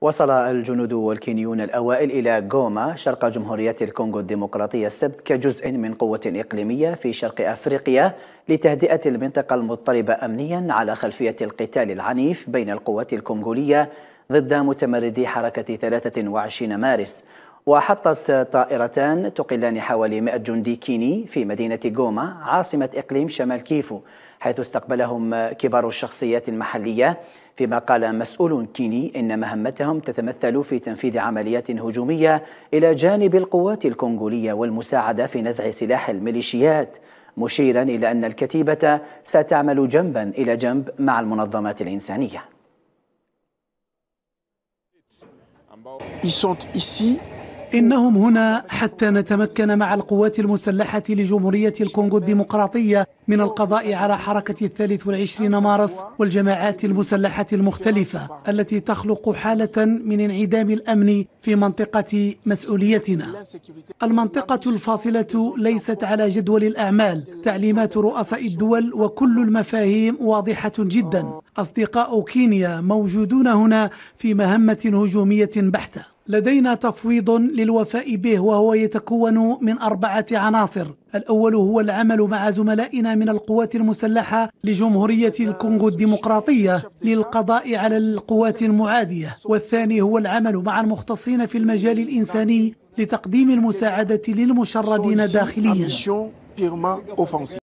وصل الجنود والكينيون الأوائل إلى غوما شرق جمهورية الكونغو الديمقراطية السبت كجزء من قوة إقليمية في شرق أفريقيا لتهدئة المنطقة المضطربة أمنيا على خلفية القتال العنيف بين القوات الكونغولية ضد متمردي حركة 23 مارس وحطت طائرتان تقلان حوالي 100 جندي كيني في مدينة غوما عاصمة إقليم شمال كيفو حيث استقبلهم كبار الشخصيات المحلية فيما قال مسؤول كيني إن مهمتهم تتمثل في تنفيذ عمليات هجومية إلى جانب القوات الكونغولية والمساعدة في نزع سلاح الميليشيات مشيرا إلى أن الكتيبة ستعمل جنبا إلى جنب مع المنظمات الإنسانية Ils sont ici إنهم هنا حتى نتمكن مع القوات المسلحة لجمهورية الكونغو الديمقراطية من القضاء على حركة الثالث والعشرين مارس والجماعات المسلحة المختلفة التي تخلق حالة من انعدام الأمن في منطقة مسؤوليتنا المنطقة الفاصلة ليست على جدول الأعمال تعليمات رؤساء الدول وكل المفاهيم واضحة جدا أصدقاء كينيا موجودون هنا في مهمة هجومية بحتة لدينا تفويض للوفاء به وهو يتكون من أربعة عناصر الأول هو العمل مع زملائنا من القوات المسلحة لجمهورية الكونغو الديمقراطية للقضاء على القوات المعادية والثاني هو العمل مع المختصين في المجال الإنساني لتقديم المساعدة للمشردين داخليا